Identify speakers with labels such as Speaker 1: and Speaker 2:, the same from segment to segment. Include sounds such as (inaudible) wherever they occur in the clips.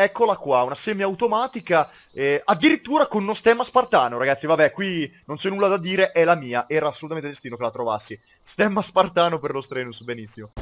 Speaker 1: Eccola qua, una semiautomatica, eh, addirittura con uno stemma spartano, ragazzi, vabbè, qui non c'è nulla da dire, è la mia, era assolutamente destino che la trovassi. Stemma spartano per lo Strenus, benissimo.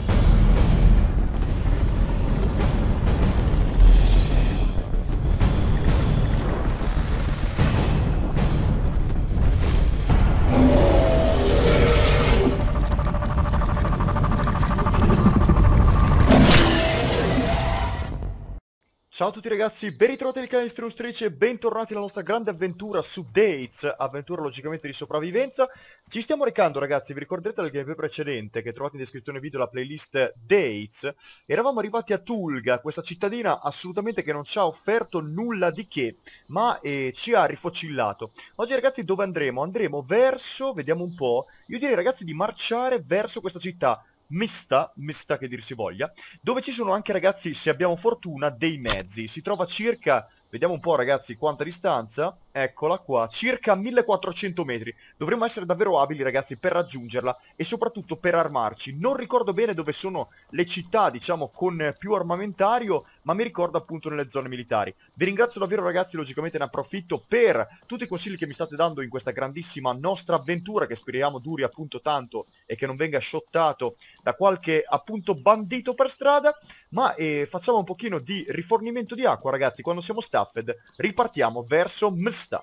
Speaker 1: Ciao a tutti ragazzi, ben ritrovati nel canale Strinstrice e bentornati alla nostra grande avventura su Dates, avventura logicamente di sopravvivenza. Ci stiamo recando ragazzi, vi ricorderete del gameplay precedente che trovate in descrizione video la playlist Dates. Eravamo arrivati a Tulga, questa cittadina assolutamente che non ci ha offerto nulla di che, ma eh, ci ha rifocillato. Oggi ragazzi dove andremo? Andremo verso, vediamo un po', io direi ragazzi di marciare verso questa città mista, mista che dir si voglia, dove ci sono anche ragazzi, se abbiamo fortuna, dei mezzi. Si trova circa Vediamo un po' ragazzi quanta distanza. Eccola qua, circa 1400 metri. Dovremmo essere davvero abili ragazzi per raggiungerla e soprattutto per armarci. Non ricordo bene dove sono le città, diciamo, con più armamentario, ma mi ricordo appunto nelle zone militari. Vi ringrazio davvero ragazzi, logicamente ne approfitto per tutti i consigli che mi state dando in questa grandissima nostra avventura che speriamo duri appunto tanto e che non venga shottato da qualche appunto bandito per strada. Ma eh, facciamo un pochino di rifornimento di acqua ragazzi, quando siamo stati Staffed. Ripartiamo verso Msta.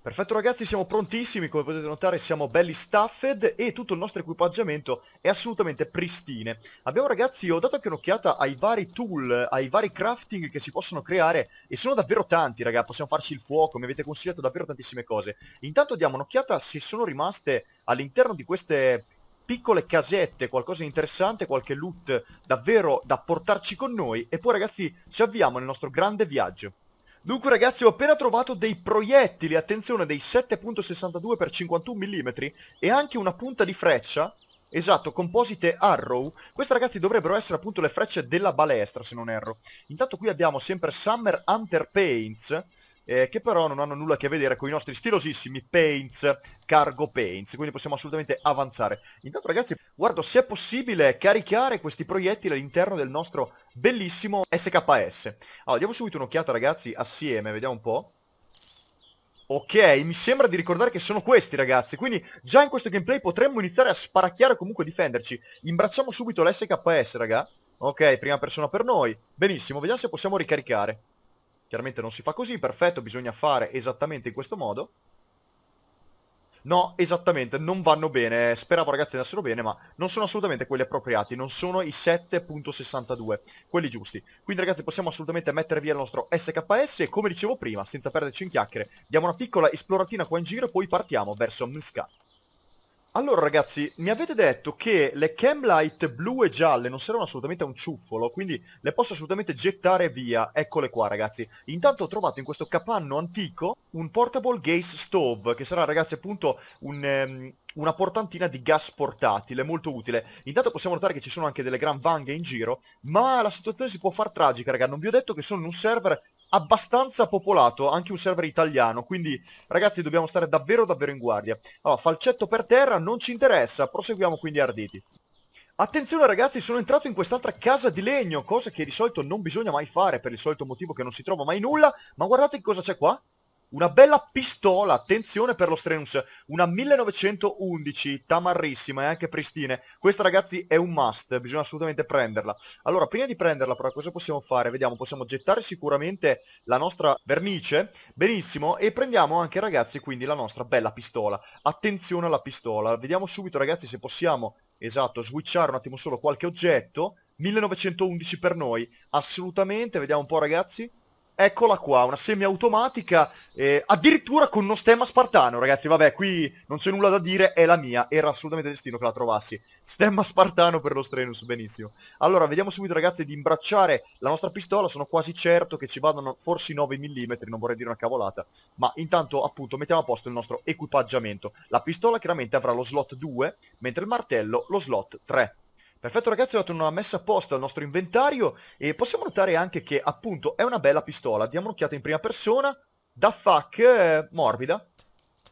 Speaker 1: Perfetto ragazzi, siamo prontissimi, come potete notare siamo belli staffed e tutto il nostro equipaggiamento è assolutamente pristine. Abbiamo ragazzi, ho dato anche un'occhiata ai vari tool, ai vari crafting che si possono creare e sono davvero tanti ragazzi, possiamo farci il fuoco, mi avete consigliato davvero tantissime cose. Intanto diamo un'occhiata se sono rimaste all'interno di queste piccole casette, qualcosa di interessante, qualche loot davvero da portarci con noi e poi ragazzi ci avviamo nel nostro grande viaggio. Dunque ragazzi ho appena trovato dei proiettili, attenzione, dei 7.62 x 51 mm e anche una punta di freccia, esatto, composite arrow. Queste ragazzi dovrebbero essere appunto le frecce della balestra se non erro. Intanto qui abbiamo sempre Summer Hunter Paints, eh, che però non hanno nulla a che vedere con i nostri stilosissimi paints, cargo paints, quindi possiamo assolutamente avanzare. Intanto ragazzi, guardo se è possibile caricare questi proiettili all'interno del nostro bellissimo SKS. Allora, diamo subito un'occhiata ragazzi assieme, vediamo un po'. Ok, mi sembra di ricordare che sono questi ragazzi, quindi già in questo gameplay potremmo iniziare a sparacchiare comunque difenderci. Imbracciamo subito l'SKS, raga. Ok, prima persona per noi. Benissimo, vediamo se possiamo ricaricare. Chiaramente non si fa così, perfetto, bisogna fare esattamente in questo modo. No, esattamente, non vanno bene, speravo ragazzi andassero bene, ma non sono assolutamente quelli appropriati, non sono i 7.62, quelli giusti. Quindi ragazzi possiamo assolutamente mettere via il nostro SKS e come dicevo prima, senza perderci in chiacchiere, diamo una piccola esploratina qua in giro e poi partiamo verso Mska. Allora ragazzi, mi avete detto che le cam light blu e gialle non servono assolutamente a un ciuffolo, quindi le posso assolutamente gettare via. Eccole qua ragazzi. Intanto ho trovato in questo capanno antico un portable gaze stove, che sarà ragazzi appunto un, um, una portantina di gas portatile, molto utile. Intanto possiamo notare che ci sono anche delle gran vanghe in giro, ma la situazione si può far tragica, raga. Non vi ho detto che sono in un server abbastanza popolato anche un server italiano, quindi ragazzi dobbiamo stare davvero davvero in guardia. Allora, falcetto per terra non ci interessa, proseguiamo quindi arditi. Attenzione ragazzi, sono entrato in quest'altra casa di legno, cosa che di solito non bisogna mai fare per il solito motivo che non si trova mai nulla, ma guardate cosa c'è qua. Una bella pistola, attenzione per lo Strens, una 1911, tamarrissima e anche pristine. Questa ragazzi è un must, bisogna assolutamente prenderla. Allora, prima di prenderla però cosa possiamo fare? Vediamo, possiamo gettare sicuramente la nostra vernice, benissimo, e prendiamo anche ragazzi quindi la nostra bella pistola. Attenzione alla pistola, vediamo subito ragazzi se possiamo, esatto, switchare un attimo solo qualche oggetto. 1911 per noi, assolutamente, vediamo un po' ragazzi. Eccola qua, una semiautomatica, eh, addirittura con uno stemma spartano, ragazzi, vabbè, qui non c'è nulla da dire, è la mia, era assolutamente destino che la trovassi. Stemma spartano per lo Strenus, benissimo. Allora, vediamo subito, ragazzi, di imbracciare la nostra pistola, sono quasi certo che ci vadano forse 9 mm, non vorrei dire una cavolata, ma intanto, appunto, mettiamo a posto il nostro equipaggiamento. La pistola chiaramente avrà lo slot 2, mentre il martello lo slot 3. Perfetto ragazzi, ho dato una messa a posto al nostro inventario e possiamo notare anche che appunto è una bella pistola. Diamo un'occhiata in prima persona, da fuck eh, morbida,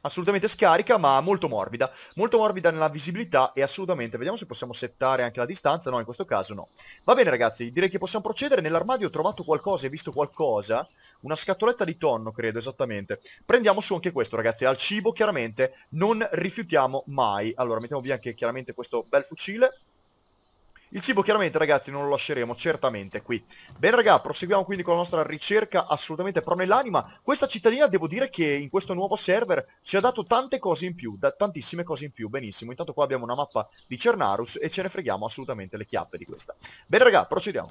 Speaker 1: assolutamente scarica ma molto morbida molto morbida nella visibilità e assolutamente vediamo se possiamo settare anche la distanza no in questo caso no va bene ragazzi direi che possiamo procedere nell'armadio ho trovato qualcosa e visto qualcosa una scatoletta di tonno credo esattamente prendiamo su anche questo ragazzi al cibo chiaramente non rifiutiamo mai allora mettiamo via anche chiaramente questo bel fucile il cibo chiaramente ragazzi non lo lasceremo certamente qui. Bene raga, proseguiamo quindi con la nostra ricerca assolutamente pro nell'anima. Questa cittadina devo dire che in questo nuovo server ci ha dato tante cose in più, da tantissime cose in più, benissimo. Intanto qua abbiamo una mappa di Cernarus e ce ne freghiamo assolutamente le chiappe di questa. Bene raga, procediamo.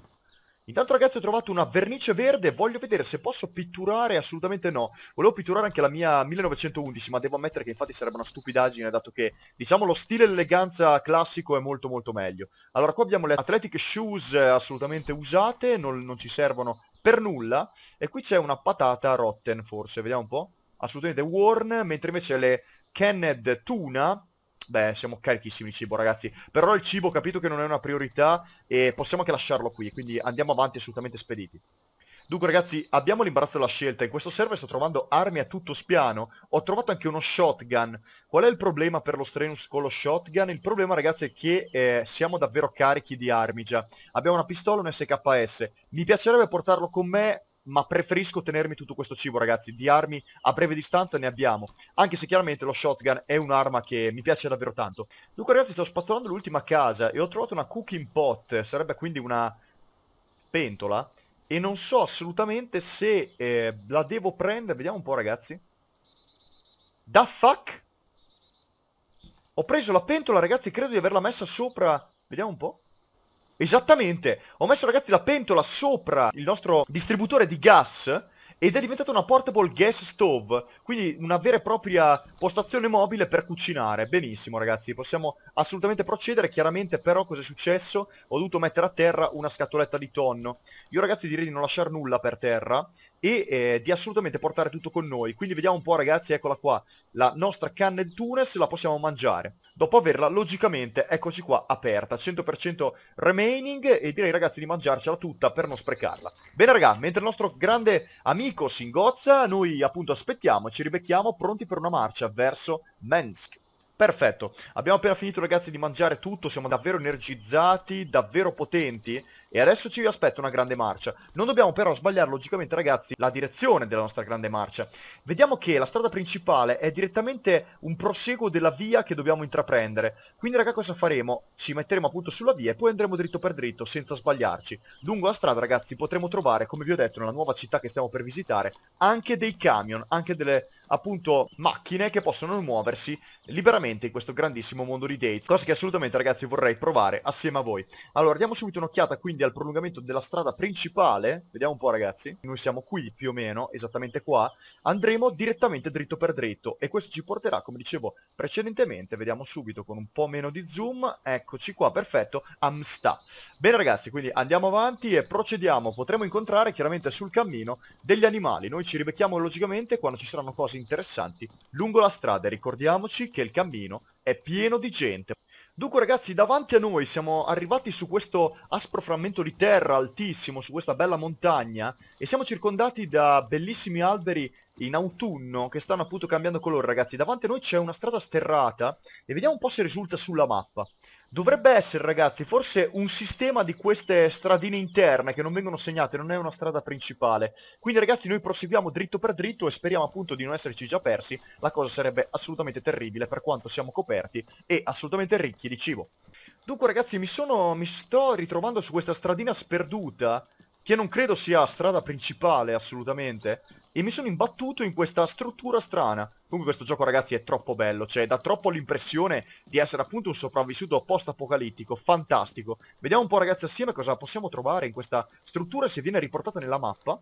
Speaker 1: Intanto ragazzi ho trovato una vernice verde, voglio vedere se posso pitturare, assolutamente no. Volevo pitturare anche la mia 1911, ma devo ammettere che infatti sarebbe una stupidaggine, dato che, diciamo, lo stile e l'eleganza classico è molto molto meglio. Allora, qua abbiamo le athletic shoes eh, assolutamente usate, non, non ci servono per nulla. E qui c'è una patata rotten, forse, vediamo un po'. Assolutamente worn, mentre invece le Kenned tuna Beh, siamo carichissimi di cibo, ragazzi. Però il cibo capito che non è una priorità e possiamo anche lasciarlo qui, quindi andiamo avanti assolutamente spediti. Dunque ragazzi, abbiamo l'imbarazzo della scelta, in questo server sto trovando armi a tutto spiano, ho trovato anche uno shotgun, qual è il problema per lo Strenus con lo shotgun? Il problema ragazzi è che eh, siamo davvero carichi di armi già, abbiamo una pistola un SKS, mi piacerebbe portarlo con me, ma preferisco tenermi tutto questo cibo ragazzi, di armi a breve distanza ne abbiamo, anche se chiaramente lo shotgun è un'arma che mi piace davvero tanto. Dunque ragazzi sto spazzolando l'ultima casa e ho trovato una cooking pot, sarebbe quindi una pentola, e non so assolutamente se eh, la devo prendere, vediamo un po' ragazzi. Da fuck? Ho preso la pentola ragazzi, credo di averla messa sopra, vediamo un po'. Esattamente, ho messo ragazzi la pentola sopra il nostro distributore di gas ed è diventata una portable gas stove, quindi una vera e propria postazione mobile per cucinare. Benissimo ragazzi, possiamo assolutamente procedere, chiaramente però cosa è successo? Ho dovuto mettere a terra una scatoletta di tonno. Io ragazzi direi di non lasciare nulla per terra e eh, di assolutamente portare tutto con noi. Quindi vediamo un po' ragazzi, eccola qua, la nostra canna di Tunes la possiamo mangiare. Dopo averla, logicamente, eccoci qua, aperta, 100% remaining e direi ragazzi di mangiarcela tutta per non sprecarla. Bene raga, mentre il nostro grande amico si ingozza, noi appunto aspettiamo ci ribecchiamo pronti per una marcia verso Minsk. Perfetto, abbiamo appena finito ragazzi di mangiare tutto, siamo davvero energizzati, davvero potenti e adesso ci aspetta una grande marcia. Non dobbiamo però sbagliare logicamente ragazzi la direzione della nostra grande marcia. Vediamo che la strada principale è direttamente un proseguo della via che dobbiamo intraprendere. Quindi ragazzi cosa faremo? Ci metteremo appunto sulla via e poi andremo dritto per dritto senza sbagliarci. Lungo la strada ragazzi potremo trovare, come vi ho detto, nella nuova città che stiamo per visitare, anche dei camion, anche delle appunto macchine che possono muoversi liberamente veramente in questo grandissimo mondo di dates, cosa che assolutamente ragazzi vorrei provare assieme a voi. Allora diamo subito un'occhiata quindi al prolungamento della strada principale, vediamo un po' ragazzi, noi siamo qui più o meno, esattamente qua, andremo direttamente dritto per dritto e questo ci porterà come dicevo precedentemente, vediamo subito con un po' meno di zoom, eccoci qua, perfetto, Amsta. Bene ragazzi, quindi andiamo avanti e procediamo, potremo incontrare chiaramente sul cammino degli animali, noi ci ribecchiamo logicamente quando ci saranno cose interessanti lungo la strada ricordiamoci che il cammino pallino, è pieno di gente. Dunque ragazzi, davanti a noi siamo arrivati su questo aspro frammento di terra altissimo, su questa bella montagna, e siamo circondati da bellissimi alberi in autunno che stanno appunto cambiando colore ragazzi. Davanti a noi c'è una strada sterrata e vediamo un po' se risulta sulla mappa. Dovrebbe essere, ragazzi, forse un sistema di queste stradine interne che non vengono segnate, non è una strada principale. Quindi, ragazzi, noi proseguiamo dritto per dritto e speriamo appunto di non esserci già persi. La cosa sarebbe assolutamente terribile per quanto siamo coperti e assolutamente ricchi di cibo. Dunque, ragazzi, mi, sono, mi sto ritrovando su questa stradina sperduta che non credo sia strada principale assolutamente, e mi sono imbattuto in questa struttura strana. Comunque questo gioco ragazzi è troppo bello, cioè dà troppo l'impressione di essere appunto un sopravvissuto post-apocalittico, fantastico. Vediamo un po' ragazzi assieme cosa possiamo trovare in questa struttura se viene riportata nella mappa.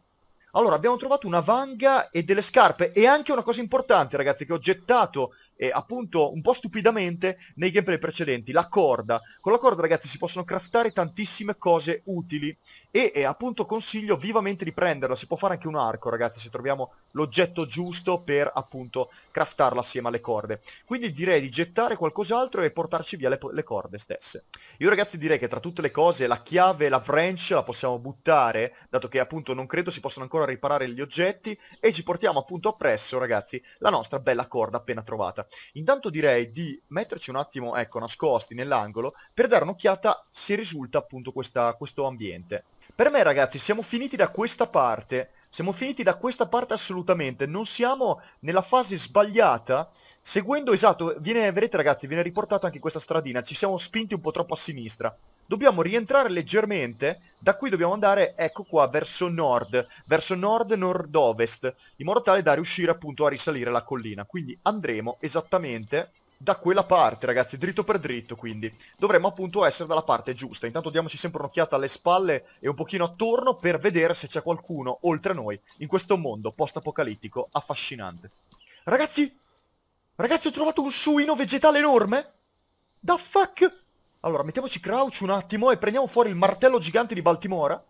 Speaker 1: Allora, abbiamo trovato una vanga e delle scarpe e anche una cosa importante ragazzi che ho gettato e appunto un po' stupidamente nei gameplay precedenti, la corda. Con la corda ragazzi si possono craftare tantissime cose utili e, e appunto consiglio vivamente di prenderla, si può fare anche un arco ragazzi se troviamo l'oggetto giusto per appunto craftarla assieme alle corde. Quindi direi di gettare qualcos'altro e portarci via le, le, corde stesse. Io ragazzi direi che tra tutte le cose la chiave e la wrench la possiamo buttare, dato che appunto non credo si possano ancora riparare gli oggetti, e ci portiamo appunto appresso ragazzi la nostra bella corda appena trovata. Intanto direi di metterci un attimo, ecco, nascosti nell'angolo, per dare un'occhiata se risulta appunto questa, questo ambiente. Per me ragazzi siamo finiti da questa parte siamo finiti da questa parte assolutamente, non siamo nella fase sbagliata, seguendo, esatto, viene, vedete ragazzi, viene riportata anche questa stradina, ci siamo spinti un po' troppo a sinistra. Dobbiamo rientrare leggermente, da qui dobbiamo andare, ecco qua, verso nord, verso nord-nord-ovest, in modo tale da riuscire appunto a risalire la collina. Quindi andremo esattamente da quella parte ragazzi, dritto per dritto quindi. Dovremmo appunto essere dalla parte giusta. Intanto diamoci sempre un'occhiata alle spalle e un pochino attorno per vedere se c'è qualcuno oltre noi in questo mondo post-apocalittico affascinante. Ragazzi, ragazzi ho trovato un suino vegetale enorme. Da fuck? Allora, mettiamoci crouch un attimo e prendiamo fuori il martello gigante di Baltimora.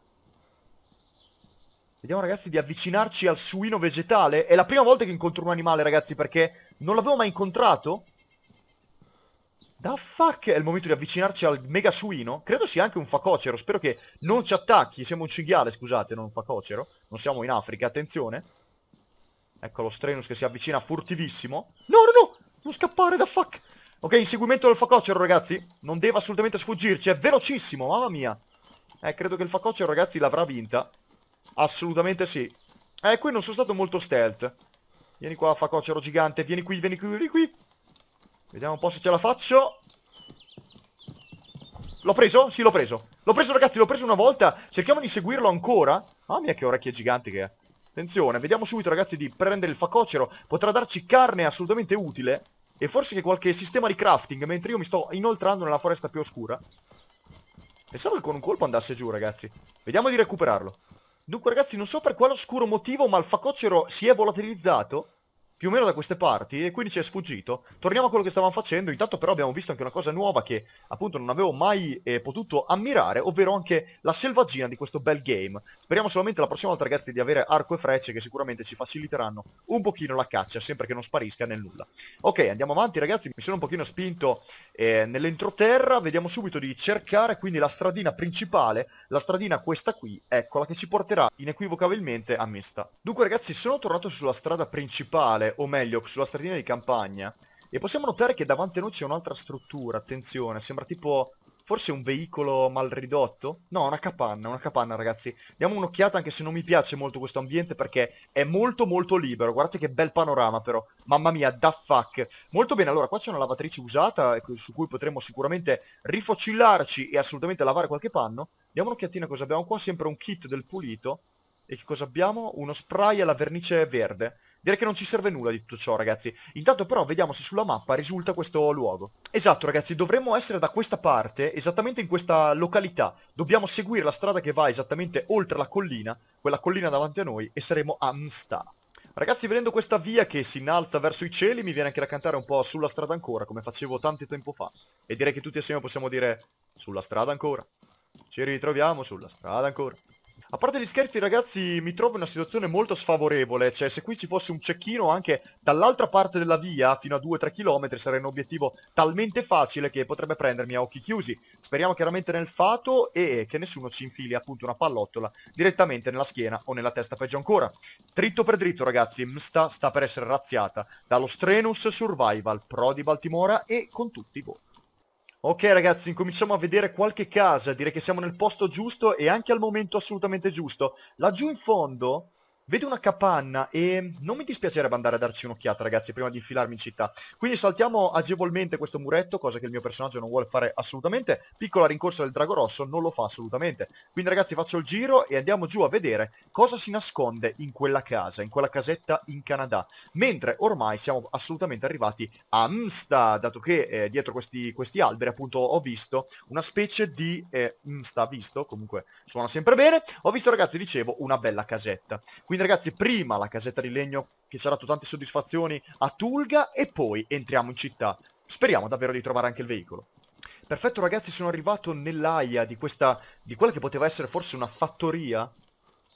Speaker 1: Vediamo ragazzi di avvicinarci al suino vegetale. È la prima volta che incontro un animale ragazzi perché non l'avevo mai incontrato. Da fuck è il momento di avvicinarci al mega suino. Credo sia anche un facocero. Spero che non ci attacchi. Siamo un cinghiale, scusate, non un facocero. Non siamo in Africa, attenzione. Ecco lo Strenus che si avvicina furtivissimo. No, no, no! Non scappare, da fuck! Ok, inseguimento del facocero, ragazzi. Non deve assolutamente sfuggirci. È velocissimo, mamma mia. Eh, credo che il facocero, ragazzi, l'avrà vinta. Assolutamente sì. Eh, qui non sono stato molto stealth. Vieni qua, facocero gigante. Vieni qui, vieni qui, vieni qui. Vediamo un po' se ce la faccio. L'ho preso? Sì, l'ho preso. L'ho preso, ragazzi, l'ho preso una volta. Cerchiamo di seguirlo ancora. Mamma ah, mia, che orecchie giganti che è. Attenzione, vediamo subito, ragazzi, di prendere il facocero. Potrà darci carne assolutamente utile. E forse che qualche sistema di crafting, mentre io mi sto inoltrando nella foresta più oscura. Pensavo che con un colpo andasse giù, ragazzi. Vediamo di recuperarlo. Dunque, ragazzi, non so per quale oscuro motivo, ma il facocero si è volatilizzato più o meno da queste parti e quindi ci è sfuggito. Torniamo a quello che stavamo facendo, intanto però abbiamo visto anche una cosa nuova che appunto non avevo mai eh, potuto ammirare, ovvero anche la selvaggina di questo bel game. Speriamo solamente la prossima volta ragazzi di avere arco e frecce che sicuramente ci faciliteranno un pochino la caccia, sempre che non sparisca nel nulla. Ok, andiamo avanti ragazzi, mi sono un pochino spinto eh, nell'entroterra, vediamo subito di cercare quindi la stradina principale, la stradina questa qui, eccola, che ci porterà inequivocabilmente a Mesta. Dunque ragazzi, sono tornato sulla strada principale mare, o meglio sulla stradina di campagna, e possiamo notare che davanti a noi c'è un'altra struttura, attenzione, sembra tipo forse un veicolo mal ridotto? No, una capanna, una capanna ragazzi. Diamo un'occhiata anche se non mi piace molto questo ambiente perché è molto molto libero. Guardate che bel panorama però. Mamma mia, da fuck. Molto bene, allora qua c'è una lavatrice usata su cui potremmo sicuramente rifocillarci e assolutamente lavare qualche panno. Diamo un'occhiatina cosa abbiamo qua, sempre un kit del pulito. E che cosa abbiamo? Uno spray alla vernice verde. Direi che non ci serve nulla di tutto ciò, ragazzi. Intanto però vediamo se sulla mappa risulta questo luogo. Esatto, ragazzi, dovremmo essere da questa parte, esattamente in questa località. Dobbiamo seguire la strada che va esattamente oltre la collina, quella collina davanti a noi, e saremo a Msta. Ragazzi, vedendo questa via che si innalza verso i cieli, mi viene anche da cantare un po' sulla strada ancora, come facevo tanto tempo fa. E direi che tutti assieme possiamo dire sulla strada ancora. Ci ritroviamo sulla strada ancora. A parte gli scherzi ragazzi mi trovo in una situazione molto sfavorevole, cioè se qui ci fosse un cecchino anche dall'altra parte della via fino a 2-3 km sarebbe un obiettivo talmente facile che potrebbe prendermi a occhi chiusi. Speriamo chiaramente nel fato e che nessuno ci infili appunto una pallottola direttamente nella schiena o nella testa peggio ancora. Dritto per dritto ragazzi, Msta sta per essere razziata dallo Strenus Survival Pro di Baltimora e con tutti voi. Ok ragazzi, incominciamo a vedere qualche casa, direi che siamo nel posto giusto e anche al momento assolutamente giusto. Laggiù in fondo Vedo una capanna e non mi dispiacerebbe andare a darci un'occhiata ragazzi prima di infilarmi in città. Quindi saltiamo agevolmente questo muretto, cosa che il mio personaggio non vuole fare assolutamente. Piccola rincorsa del drago rosso non lo fa assolutamente. Quindi ragazzi faccio il giro e andiamo giù a vedere cosa si nasconde in quella casa, in quella casetta in Canada. Mentre ormai siamo assolutamente arrivati a Msta, dato che eh, dietro questi, questi, alberi appunto ho visto una specie di... Eh, Msta, visto, comunque suona sempre bene. Ho visto ragazzi, dicevo, una bella casetta. Quindi quindi ragazzi, prima la casetta di legno che ci ha dato tante soddisfazioni a Tulga e poi entriamo in città. Speriamo davvero di trovare anche il veicolo. Perfetto ragazzi, sono arrivato nell'aia di questa... di quella che poteva essere forse una fattoria.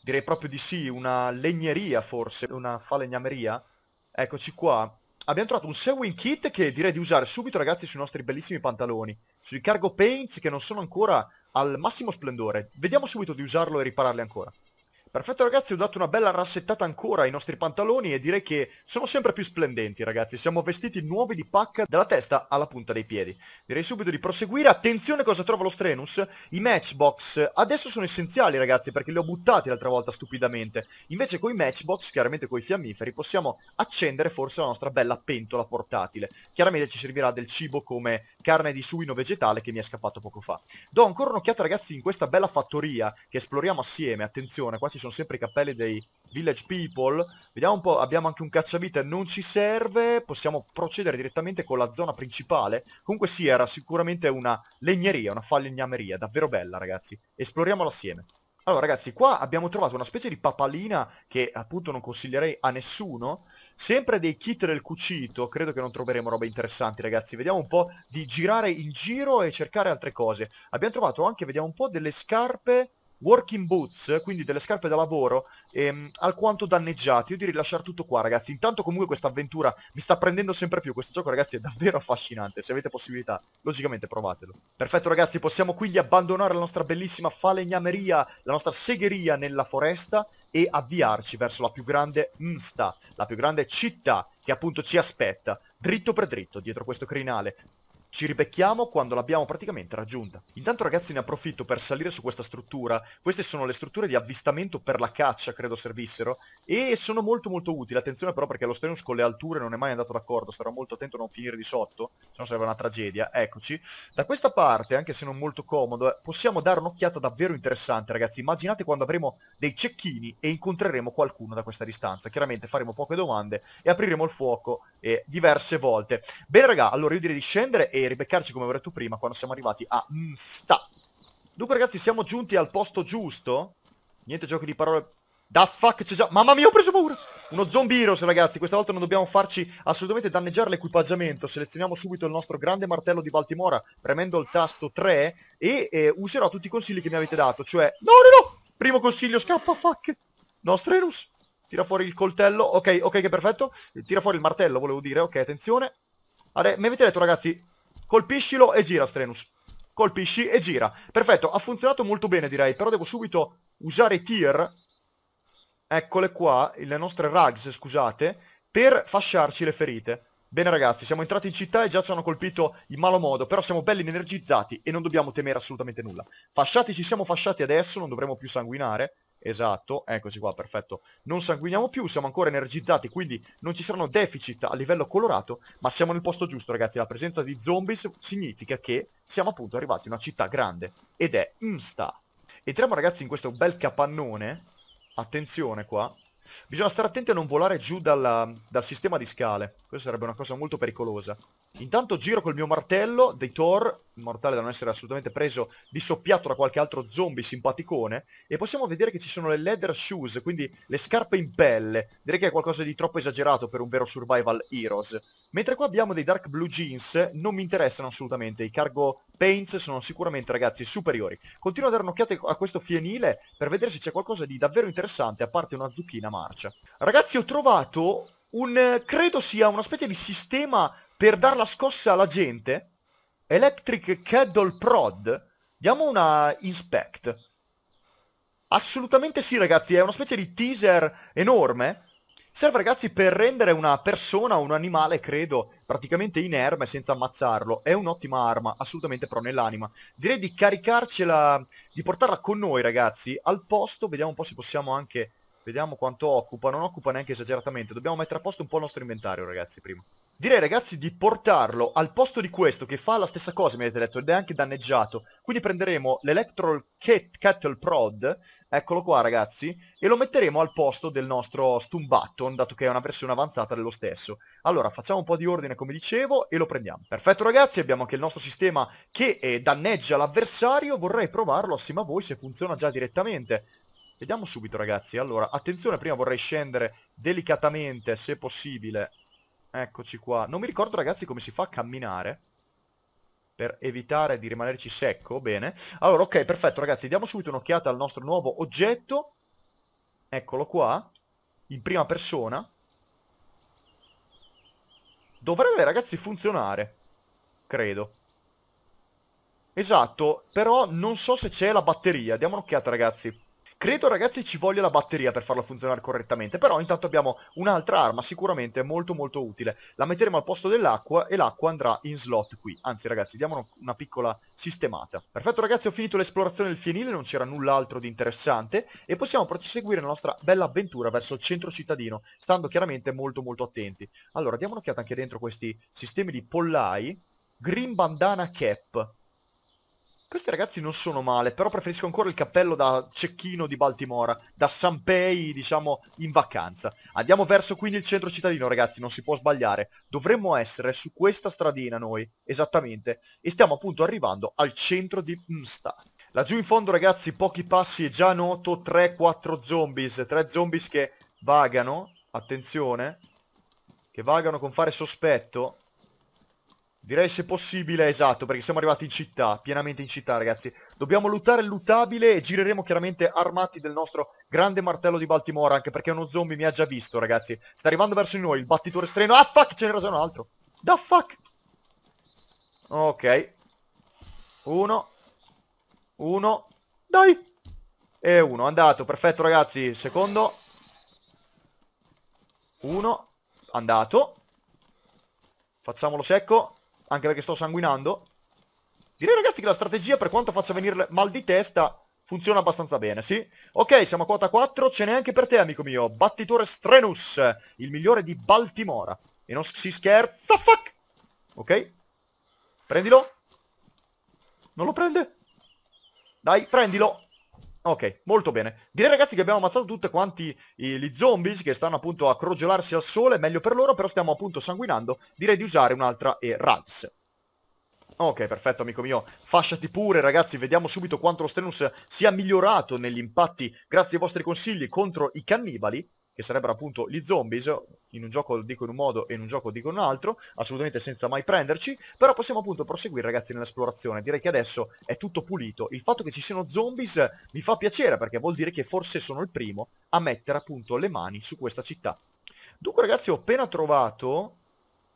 Speaker 1: Direi proprio di sì, una legneria forse, una falegnameria. Eccoci qua. Abbiamo trovato un sewing kit che direi di usare subito ragazzi sui nostri bellissimi pantaloni. Sui cargo paints che non sono ancora al massimo splendore. Vediamo subito di usarlo e ripararli ancora. Perfetto ragazzi, ho dato una bella rassettata ancora ai nostri pantaloni e direi che sono sempre più splendenti ragazzi, siamo vestiti nuovi di pack dalla testa alla punta dei piedi. Direi subito di proseguire, attenzione cosa trova lo Strenus, i matchbox adesso sono essenziali ragazzi perché li ho buttati l'altra volta stupidamente, invece con i matchbox, chiaramente con i fiammiferi, possiamo accendere forse la nostra bella pentola portatile. Chiaramente ci servirà del cibo come carne di suino vegetale che mi è scappato poco fa. Do ancora un'occhiata ragazzi in questa bella fattoria che esploriamo assieme, attenzione, qua ci sono sempre i cappelli dei Village People. Vediamo un po', abbiamo anche un cacciavite, non ci serve, possiamo procedere direttamente con la zona principale. Comunque sì, era sicuramente una legneria, una falegnameria, davvero bella ragazzi. Esploriamola assieme. Allora ragazzi, qua abbiamo trovato una specie di papalina che appunto non consiglierei a nessuno, sempre dei kit del cucito, credo che non troveremo robe interessanti ragazzi, vediamo un po' di girare in giro e cercare altre cose. Abbiamo trovato anche, vediamo un po', delle scarpe working boots, quindi delle scarpe da lavoro, ehm, alquanto danneggiate. Io direi lasciare tutto qua, ragazzi. Intanto comunque questa avventura mi sta prendendo sempre più. Questo gioco, ragazzi, è davvero affascinante. Se avete possibilità, logicamente provatelo. Perfetto, ragazzi, possiamo quindi abbandonare la nostra bellissima falegnameria, la nostra segheria nella foresta e avviarci verso la più grande Msta, la più grande città che appunto ci aspetta, dritto per dritto, dietro questo crinale. Ci ribecchiamo quando l'abbiamo praticamente raggiunta. Intanto ragazzi ne approfitto per salire su questa struttura. Queste sono le strutture di avvistamento per la caccia, credo servissero. E sono molto molto utili. Attenzione però perché lo Stenus con le alture non è mai andato d'accordo. Starò molto attento a non finire di sotto. Se no sarebbe una tragedia. Eccoci. Da questa parte, anche se non molto comodo, eh, possiamo dare un'occhiata davvero interessante ragazzi. Immaginate quando avremo dei cecchini e incontreremo qualcuno da questa distanza. Chiaramente faremo poche domande e apriremo il fuoco eh, diverse volte. Bene raga, allora io direi di scendere e e ribeccarci come ho detto prima quando siamo arrivati a Msta. Dunque ragazzi siamo giunti al posto giusto. Niente giochi di parole. Da fuck c'è già... Mamma mia ho preso paura! Uno zombie heroes ragazzi, questa volta non dobbiamo farci assolutamente danneggiare l'equipaggiamento. Selezioniamo subito il nostro grande martello di Baltimora premendo il tasto 3 e eh, userò tutti i consigli che mi avete dato. Cioè... No, no, no! Primo consiglio, scappa, fuck! Nostrenus! Tira fuori il coltello, ok, ok che perfetto. Tira fuori il martello, volevo dire, ok, attenzione. Adè, mi avete detto ragazzi, Colpiscilo e gira, Strenus. Colpisci e gira. Perfetto, ha funzionato molto bene direi, però devo subito usare tier. Eccole qua, le nostre rags, scusate, per fasciarci le ferite. Bene ragazzi, siamo entrati in città e già ci hanno colpito in malo modo, però siamo belli energizzati e non dobbiamo temere assolutamente nulla. Fasciati ci siamo fasciati adesso, non dovremo più sanguinare. Esatto, eccoci qua, perfetto. Non sanguiniamo più, siamo ancora energizzati, quindi non ci saranno deficit a livello colorato, ma siamo nel posto giusto, ragazzi. La presenza di zombies significa che siamo appunto arrivati in una città grande, ed è Insta. Entriamo, ragazzi, in questo bel capannone. Attenzione qua. Bisogna stare attenti a non volare giù dalla, dal sistema di scale. Questa sarebbe una cosa molto pericolosa. Intanto giro col mio martello dei Thor mortale da non essere assolutamente preso di soppiatto da qualche altro zombie simpaticone e possiamo vedere che ci sono le leather shoes, quindi le scarpe in pelle, direi che è qualcosa di troppo esagerato per un vero survival heroes. Mentre qua abbiamo dei dark blue jeans, non mi interessano assolutamente, i cargo paints sono sicuramente ragazzi superiori. Continuo a dare un'occhiata a questo fienile per vedere se c'è qualcosa di davvero interessante a parte una zucchina marcia. Ragazzi ho trovato un, credo sia una specie di sistema per dar la scossa alla gente Electric Kettle Prod, diamo una inspect. Assolutamente sì ragazzi, è una specie di teaser enorme. Serve ragazzi per rendere una persona o un animale, credo, praticamente inerme senza ammazzarlo. È un'ottima arma, assolutamente però nell'anima. Direi di caricarcela, di portarla con noi ragazzi, al posto. Vediamo un po' se possiamo anche... Vediamo quanto occupa, non occupa neanche esageratamente. Dobbiamo mettere a posto un po' il nostro inventario ragazzi prima direi ragazzi di portarlo al posto di questo che fa la stessa cosa mi avete detto ed è anche danneggiato quindi prenderemo l'Electrol Kettle Prod eccolo qua ragazzi e lo metteremo al posto del nostro Stun Button dato che è una versione avanzata dello stesso allora facciamo un po' di ordine come dicevo e lo prendiamo perfetto ragazzi abbiamo anche il nostro sistema che eh, danneggia l'avversario vorrei provarlo assieme a voi se funziona già direttamente Vediamo subito ragazzi, allora attenzione prima vorrei scendere delicatamente se possibile Eccoci qua. Non mi ricordo ragazzi come si fa a camminare. Per evitare di rimanerci secco, bene. Allora, ok, perfetto ragazzi. Diamo subito un'occhiata al nostro nuovo oggetto. Eccolo qua. In prima persona. Dovrebbe ragazzi funzionare. Credo. Esatto, però non so se c'è la batteria. Diamo un'occhiata ragazzi. Credo ragazzi ci voglia la batteria per farla funzionare correttamente, però intanto abbiamo un'altra arma sicuramente molto molto utile. La metteremo al posto dell'acqua e l'acqua andrà in slot qui. Anzi ragazzi, diamo una piccola sistemata. Perfetto ragazzi, ho finito l'esplorazione del fienile, non c'era null'altro di interessante e possiamo proseguire la nostra bella avventura verso il centro cittadino, stando chiaramente molto molto attenti. Allora, diamo un'occhiata anche dentro questi sistemi di pollai. Green Bandana Cap, questi ragazzi non sono male, però preferisco ancora il cappello da cecchino di Baltimora, da Sanpei, diciamo, in vacanza. Andiamo verso quindi il centro cittadino, ragazzi, non si può sbagliare. Dovremmo essere su questa stradina noi, esattamente, e stiamo appunto arrivando al centro di Msta. Laggiù in fondo, ragazzi, pochi passi e già noto 3-4 zombies, 3 zombies che vagano, attenzione, che vagano con fare sospetto. Direi se possibile, esatto, perché siamo arrivati in città, pienamente in città ragazzi. Dobbiamo lottare il luttabile e gireremo chiaramente armati del nostro grande martello di Baltimora, anche perché uno zombie mi ha già visto ragazzi. Sta arrivando verso di noi, il battitore streno. Ah fuck, ce n'era già un altro. Da fuck. Ok. Uno. Uno. Dai. E uno, andato, perfetto ragazzi. Secondo. Uno. Andato. Facciamolo secco. Anche perché sto sanguinando. Direi ragazzi che la strategia per quanto faccia venire mal di testa funziona abbastanza bene, sì? Ok, siamo a quota 4, ce n'è anche per te amico mio. Battitore Strenus, il migliore di Baltimora. E non si scherza, fuck! Ok? Prendilo? Non lo prende? Dai, prendilo! Ok, molto bene. Direi ragazzi che abbiamo ammazzato tutti quanti i, gli zombies che stanno appunto a crogiolarsi al sole, meglio per loro, però stiamo appunto sanguinando. Direi di usare un'altra e Rags. Ok, perfetto amico mio, fasciati pure ragazzi, vediamo subito quanto lo Strenus sia migliorato negli impatti grazie ai vostri consigli contro i cannibali, che sarebbero appunto gli zombies, in un gioco dico in un modo e in un gioco dico in un altro, assolutamente senza mai prenderci, però possiamo appunto proseguire ragazzi nell'esplorazione, direi che adesso è tutto pulito, il fatto che ci siano zombies mi fa piacere perché vuol dire che forse sono il primo a mettere appunto le mani su questa città. Dunque ragazzi ho appena trovato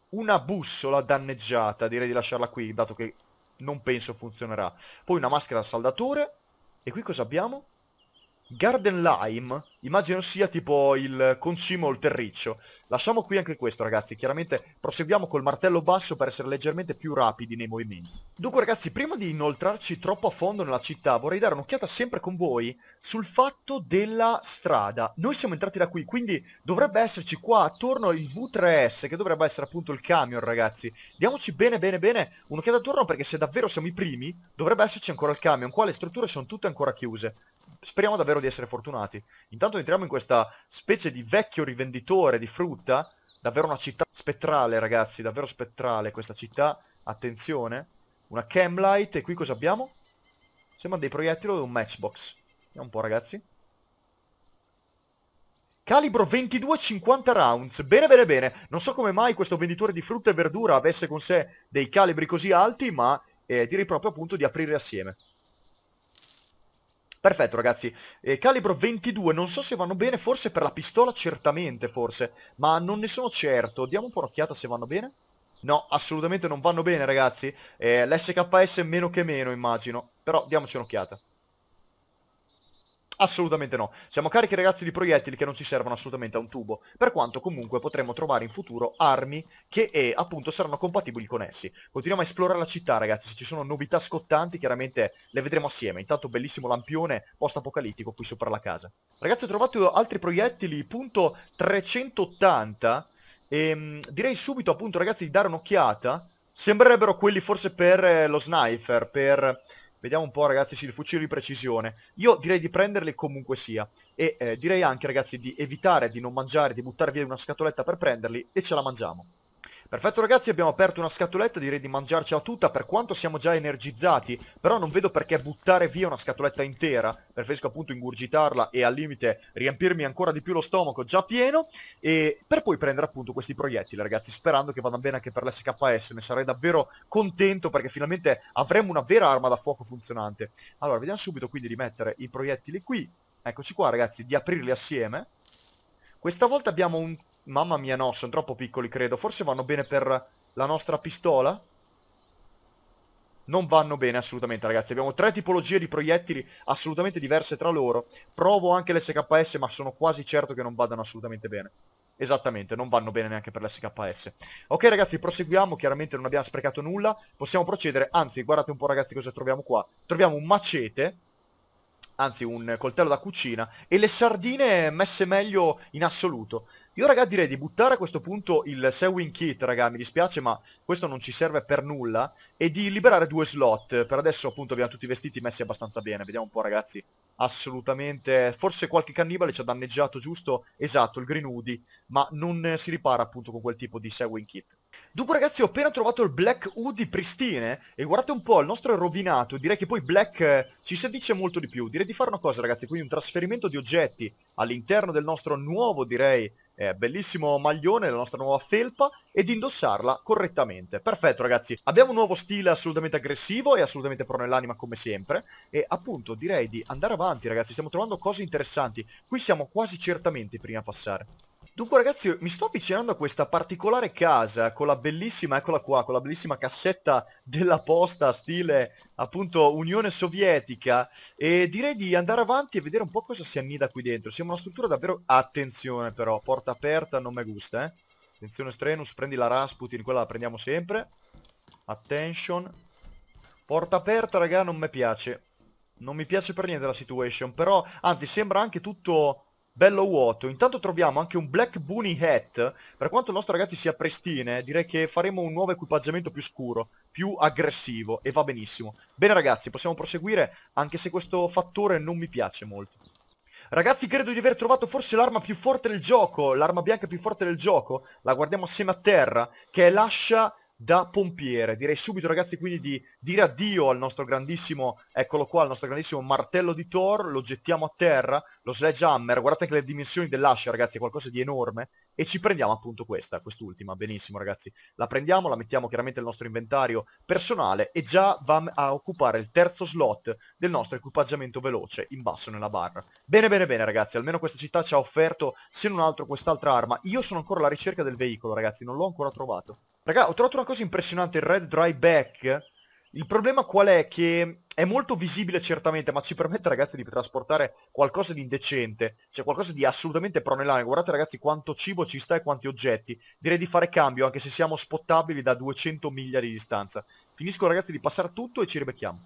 Speaker 1: una bussola danneggiata, direi di lasciarla qui dato che non penso funzionerà, poi una maschera saldatore e qui cosa abbiamo? Garden Lime, immagino sia tipo il concimo o il terriccio. Lasciamo qui anche questo ragazzi, chiaramente proseguiamo col martello basso per essere leggermente più rapidi nei movimenti. Dunque ragazzi, prima di inoltrarci troppo a fondo nella città, vorrei dare un'occhiata sempre con voi sul fatto della strada. Noi siamo entrati da qui, quindi dovrebbe esserci qua attorno il V3S, che dovrebbe essere appunto il camion ragazzi. Diamoci bene bene bene un'occhiata attorno perché se davvero siamo i primi, dovrebbe esserci ancora il camion. Qua le strutture sono tutte ancora chiuse speriamo davvero di essere fortunati. Intanto entriamo in questa specie di vecchio rivenditore di frutta, davvero una città spettrale ragazzi, davvero spettrale questa città, attenzione, una camlight e qui cosa abbiamo? Sembra dei proiettili o un matchbox, vediamo un po' ragazzi. Calibro 22-50 rounds, bene bene bene, non so come mai questo venditore di frutta e verdura avesse con sé dei calibri così alti, ma eh, direi proprio appunto di aprire assieme. Perfetto ragazzi, eh, calibro 22, non so se vanno bene, forse per la pistola certamente forse, ma non ne sono certo, diamo un po' un'occhiata se vanno bene. No, assolutamente non vanno bene ragazzi, eh, l'SKS meno che meno immagino, però diamoci un'occhiata. Assolutamente no. Siamo carichi ragazzi di proiettili che non ci servono assolutamente a un tubo, per quanto comunque potremo trovare in futuro armi che eh, appunto saranno compatibili con essi. Continuiamo a esplorare la città ragazzi, se ci sono novità scottanti chiaramente le vedremo assieme. Intanto bellissimo lampione post-apocalittico qui sopra la casa. Ragazzi ho trovato altri proiettili, punto 380, e, ehm, direi subito appunto ragazzi di dare un'occhiata. Sembrerebbero quelli forse per eh, lo sniper, per Vediamo un po' ragazzi, sì, il fucile di precisione. Io direi di prenderli comunque sia. E eh, direi anche ragazzi di evitare di non mangiare, di buttare via una scatoletta per prenderli e ce la mangiamo. Perfetto ragazzi, abbiamo aperto una scatoletta, direi di mangiarcela tutta, per quanto siamo già energizzati, però non vedo perché buttare via una scatoletta intera, preferisco appunto ingurgitarla e al limite riempirmi ancora di più lo stomaco già pieno, e per poi prendere appunto questi proiettili ragazzi, sperando che vadano bene anche per l'SKS, ne sarei davvero contento perché finalmente avremo una vera arma da fuoco funzionante. Allora, vediamo subito quindi di mettere i proiettili qui, eccoci qua ragazzi, di aprirli assieme. Questa volta abbiamo un Mamma mia no, sono troppo piccoli credo. Forse vanno bene per la nostra pistola? Non vanno bene assolutamente ragazzi. Abbiamo tre tipologie di proiettili assolutamente diverse tra loro. Provo anche l'SKS ma sono quasi certo che non vadano assolutamente bene. Esattamente, non vanno bene neanche per l'SKS. Ok ragazzi, proseguiamo, chiaramente non abbiamo sprecato nulla, possiamo procedere, anzi guardate un po' ragazzi cosa troviamo qua. Troviamo un macete, anzi un coltello da cucina, e le sardine messe meglio in assoluto. Io raga direi di buttare a questo punto il Sewing Kit raga, mi dispiace ma questo non ci serve per nulla E di liberare due slot, per adesso appunto abbiamo tutti i vestiti messi abbastanza bene, vediamo un po' ragazzi Assolutamente, forse qualche cannibale ci ha danneggiato giusto, esatto, il Green Hoodie Ma non si ripara appunto con quel tipo di Sewing Kit Dunque ragazzi ho appena trovato il Black Hoodie pristine E guardate un po', il nostro è rovinato, direi che poi Black eh, ci seduce molto di più Direi di fare una cosa ragazzi, quindi un trasferimento di oggetti all'interno del nostro nuovo direi eh, bellissimo maglione, la nostra nuova felpa, ed indossarla correttamente. Perfetto ragazzi, abbiamo un nuovo stile assolutamente aggressivo e assolutamente pro nell'anima come sempre, e appunto direi di andare avanti ragazzi, stiamo trovando cose interessanti, qui siamo quasi certamente prima a passare. Dunque ragazzi, mi sto avvicinando a questa particolare casa con la bellissima, eccola qua, con la bellissima cassetta della posta stile appunto Unione Sovietica e direi di andare avanti e vedere un po' cosa si annida qui dentro. Siamo una struttura davvero... Attenzione però, porta aperta non mi gusta, eh. Attenzione Strenus, prendi la Rasputin, quella la prendiamo sempre. Attention. Porta aperta raga, non mi piace. Non mi piace per niente la situation, però anzi sembra anche tutto bello vuoto. Intanto troviamo anche un Black Bunny Hat. Per quanto il nostro ragazzi sia prestine, direi che faremo un nuovo equipaggiamento più scuro, più aggressivo e va benissimo. Bene ragazzi, possiamo proseguire anche se questo fattore non mi piace molto. Ragazzi credo di aver trovato forse l'arma più forte del gioco, l'arma bianca più forte del gioco, la guardiamo assieme a terra, che è l'ascia da pompiere. Direi subito ragazzi quindi di dire addio al nostro grandissimo, eccolo qua, al nostro grandissimo martello di Thor, lo gettiamo a terra, lo sledgehammer, guardate che le dimensioni dell'ascia ragazzi è qualcosa di enorme, e ci prendiamo appunto questa, quest'ultima, benissimo ragazzi, la prendiamo, la mettiamo chiaramente nel nostro inventario personale e già va a occupare il terzo slot del nostro equipaggiamento veloce in basso nella barra. Bene bene bene ragazzi, almeno questa città ci ha offerto se non altro quest'altra arma, io sono ancora alla ricerca del veicolo ragazzi, non l'ho ancora trovato. Raga, ho trovato una cosa impressionante, il Red Dry Back, il problema qual è? Che è molto visibile certamente, ma ci permette ragazzi di trasportare qualcosa di indecente, cioè qualcosa di assolutamente pronelane. Guardate ragazzi quanto cibo ci sta e quanti oggetti. Direi di fare cambio, anche se siamo spottabili da 200 miglia di distanza. Finisco ragazzi di passare tutto e ci ribecchiamo.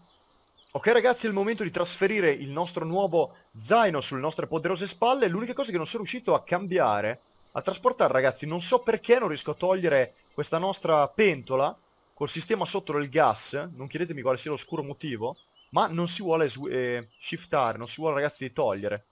Speaker 1: Ok ragazzi, è il momento di trasferire il nostro nuovo zaino sulle nostre poderose spalle. L'unica cosa che non sono riuscito a cambiare, a trasportare ragazzi, non so perché non riesco a togliere questa nostra pentola col sistema sotto del gas, non chiedetemi quale sia l'oscuro motivo, ma non si vuole eh, shiftare, non si vuole ragazzi togliere.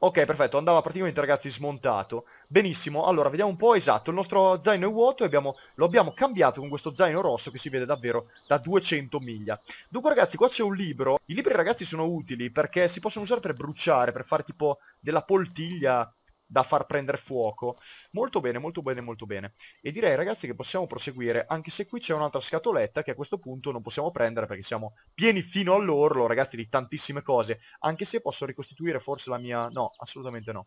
Speaker 1: Ok, perfetto, andava praticamente ragazzi smontato. Benissimo, allora vediamo un po' esatto, il nostro zaino è vuoto e abbiamo, lo abbiamo cambiato con questo zaino rosso che si vede davvero da 200 miglia. Dunque ragazzi, qua c'è un libro. I libri ragazzi sono utili perché si possono usare per bruciare, per fare tipo della poltiglia da far prendere fuoco. Molto bene, molto bene, molto bene. E direi ragazzi che possiamo proseguire, anche se qui c'è un'altra scatoletta che a questo punto non possiamo prendere perché siamo pieni fino all'orlo, ragazzi, di tantissime cose. Anche se posso ricostituire forse la mia... No, assolutamente no.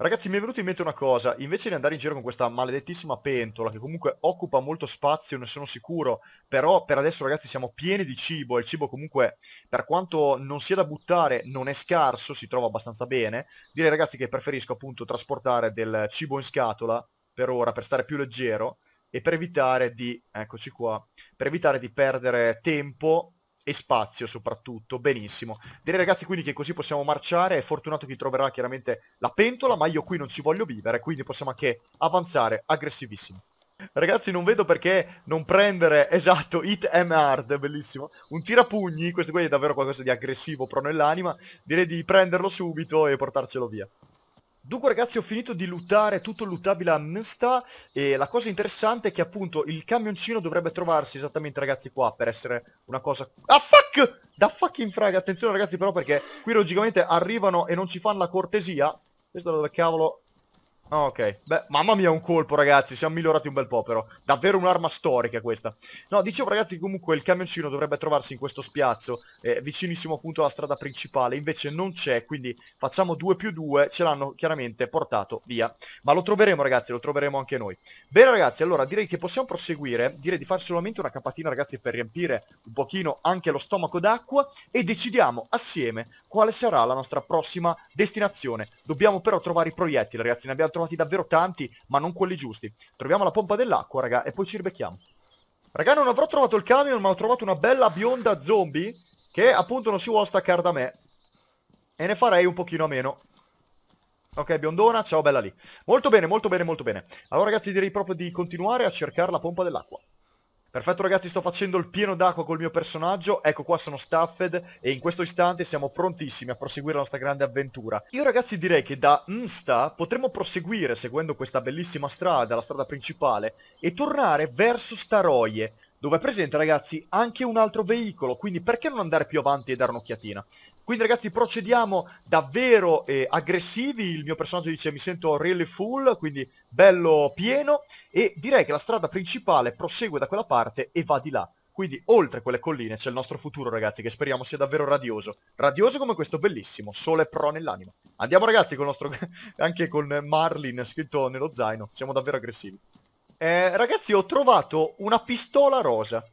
Speaker 1: Ragazzi mi è venuto in mente una cosa, invece di andare in giro con questa maledettissima pentola che comunque occupa molto spazio, ne sono sicuro, però per adesso ragazzi siamo pieni di cibo e il cibo comunque per quanto non sia da buttare non è scarso, si trova abbastanza bene, direi ragazzi che preferisco appunto trasportare del cibo in scatola per ora per stare più leggero e per evitare di, eccoci qua, per evitare di perdere tempo e spazio soprattutto, benissimo. Direi ragazzi quindi che così possiamo marciare, è fortunato chi troverà chiaramente la pentola, ma io qui non ci voglio vivere, quindi possiamo anche avanzare aggressivissimo. Ragazzi non vedo perché non prendere, (laughs) esatto, hit and hard, bellissimo, un tirapugni, questo qui è davvero qualcosa di aggressivo però nell'anima, direi di prenderlo subito e portarcelo via. Dunque ragazzi ho finito di lootare tutto il lootabile a Msta e la cosa interessante è che appunto il camioncino dovrebbe trovarsi esattamente ragazzi qua per essere una cosa... Ah fuck! Da fucking frag! Attenzione ragazzi però perché qui logicamente arrivano e non ci fanno la cortesia. Questo da cavolo Ah, ok. Beh, mamma mia, un colpo, ragazzi. Siamo migliorati un bel po', però. Davvero un'arma storica questa. No, dicevo, ragazzi, comunque il camioncino dovrebbe trovarsi in questo spiazzo, eh, vicinissimo appunto alla strada principale. Invece non c'è, quindi facciamo 2 più 2. Ce l'hanno chiaramente portato via. Ma lo troveremo, ragazzi, lo troveremo anche noi. Bene, ragazzi, allora direi che possiamo proseguire. Direi di fare solamente una capatina, ragazzi, per riempire un pochino anche lo stomaco d'acqua. E decidiamo assieme quale sarà la nostra prossima destinazione. Dobbiamo però trovare i proiettili, ragazzi, ne abbiamo trovati davvero tanti, ma non quelli giusti. Troviamo la pompa dell'acqua, raga, e poi ci ribecchiamo. Raga, non avrò trovato il camion, ma ho trovato una bella bionda zombie che appunto non si vuole staccare da me. E ne farei un pochino a meno. Ok, biondona, ciao, bella lì. Molto bene, molto bene, molto bene. Allora ragazzi direi proprio di continuare a cercare la pompa dell'acqua. Perfetto ragazzi, sto facendo il pieno d'acqua col mio personaggio, ecco qua sono Staffed e in questo istante siamo prontissimi a proseguire la nostra grande avventura. Io ragazzi direi che da Msta potremmo proseguire seguendo questa bellissima strada, la strada principale, e tornare verso Staroie, dove è presente ragazzi anche un altro veicolo, quindi perché non andare più avanti e dare un'occhiatina? Quindi ragazzi procediamo davvero eh, aggressivi, il mio personaggio dice mi sento really full, quindi bello pieno e direi che la strada principale prosegue da quella parte e va di là. Quindi oltre quelle colline c'è il nostro futuro ragazzi che speriamo sia davvero radioso. Radioso come questo bellissimo, sole pro nell'anima. Andiamo ragazzi con il nostro, (laughs) anche con Marlin scritto nello zaino, siamo davvero aggressivi. Eh, ragazzi ho trovato una pistola rosa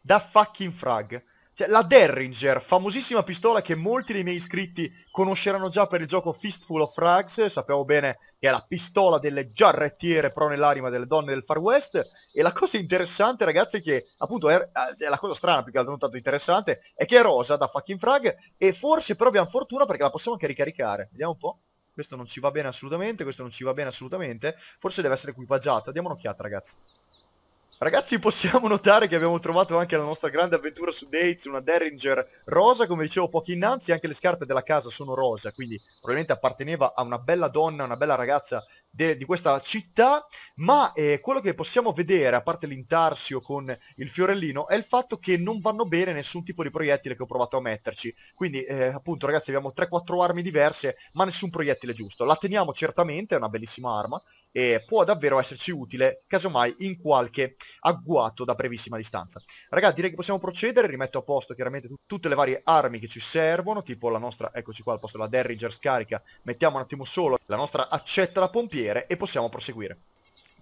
Speaker 1: da fucking frag. Cioè, la Derringer, famosissima pistola che molti dei miei iscritti conosceranno già per il gioco Fistful of Frags, sappiamo bene che è la pistola delle giarrettiere pro nell'anima delle donne del Far West, e la cosa interessante ragazzi è che, appunto, è, è la cosa strana più che altro non tanto interessante, è che è rosa da fucking frag, e forse però abbiamo fortuna perché la possiamo anche ricaricare, vediamo un po'. Questo non ci va bene assolutamente, questo non ci va bene assolutamente, forse deve essere equipaggiata, diamo un'occhiata ragazzi. Ragazzi possiamo notare che abbiamo trovato anche la nostra grande avventura su Dates, una Derringer rosa, come dicevo pochi innanzi, anche le scarpe della casa sono rosa, quindi probabilmente apparteneva a una bella donna, una bella ragazza di questa città, ma eh, quello che possiamo vedere, a parte l'intarsio con il fiorellino, è il fatto che non vanno bene nessun tipo di proiettile che ho provato a metterci. Quindi eh, appunto ragazzi abbiamo 3-4 armi diverse, ma nessun proiettile giusto. La teniamo certamente, è una bellissima arma, e può davvero esserci utile, casomai, in qualche agguato da brevissima distanza. Ragazzi, direi che possiamo procedere, rimetto a posto chiaramente tutte le varie armi che ci servono, tipo la nostra, eccoci qua al posto della Derringer scarica, mettiamo un attimo solo la nostra accetta da pompiere e possiamo proseguire.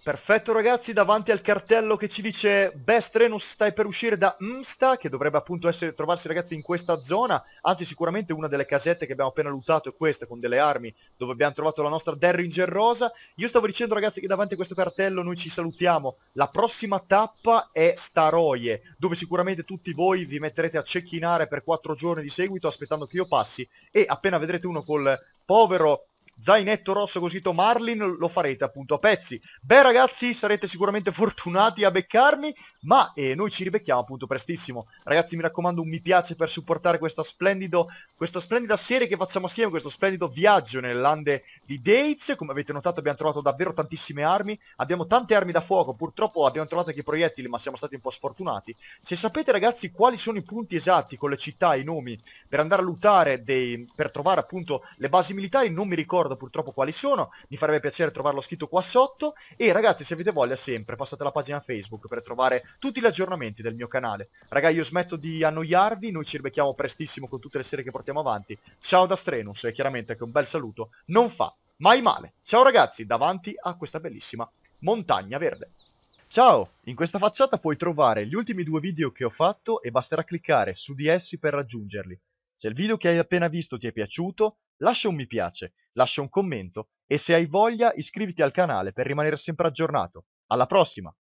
Speaker 1: Perfetto ragazzi, davanti al cartello che ci dice Best Renus stai per uscire da Msta, che dovrebbe appunto essere, trovarsi ragazzi in questa zona, anzi sicuramente una delle casette che abbiamo appena lootato è questa, con delle armi, dove abbiamo trovato la nostra Derringer Rosa. Io stavo dicendo ragazzi che davanti a questo cartello noi ci salutiamo, la prossima tappa è Staroie, dove sicuramente tutti voi vi metterete a cecchinare per quattro giorni di seguito aspettando che io passi, e appena vedrete uno col povero zainetto rosso con scritto Marlin lo farete appunto a pezzi. Beh ragazzi, sarete sicuramente (laughs) fortunati a beccarmi, ma eh, noi ci ribecchiamo appunto prestissimo. Ragazzi mi raccomando un mi piace per supportare questa, questa splendida serie che facciamo assieme, questo splendido viaggio nelle lande di Dates. Come avete notato abbiamo trovato davvero tantissime armi, abbiamo tante armi da fuoco, purtroppo abbiamo trovato anche i proiettili ma siamo stati un po' sfortunati. Se sapete ragazzi quali sono i punti esatti con le città i nomi per andare a lottare, per trovare appunto le basi militari, non mi ricordo ricordo purtroppo quali sono, mi farebbe piacere trovarlo scritto qua sotto e ragazzi se avete voglia sempre passate alla pagina Facebook per trovare tutti gli aggiornamenti del mio canale. Ragazzi io smetto di annoiarvi, noi ci ribecchiamo prestissimo con tutte le serie che portiamo avanti. Ciao da Strenus e chiaramente anche un bel saluto non fa mai male. Ciao ragazzi, davanti a questa bellissima montagna verde. Ciao, in questa facciata puoi trovare gli ultimi due video che ho fatto e basterà cliccare su di essi per raggiungerli. Se il video che hai appena visto ti è piaciuto, lascia un mi piace, lascia un commento e se hai voglia iscriviti al canale per rimanere sempre aggiornato. Alla prossima!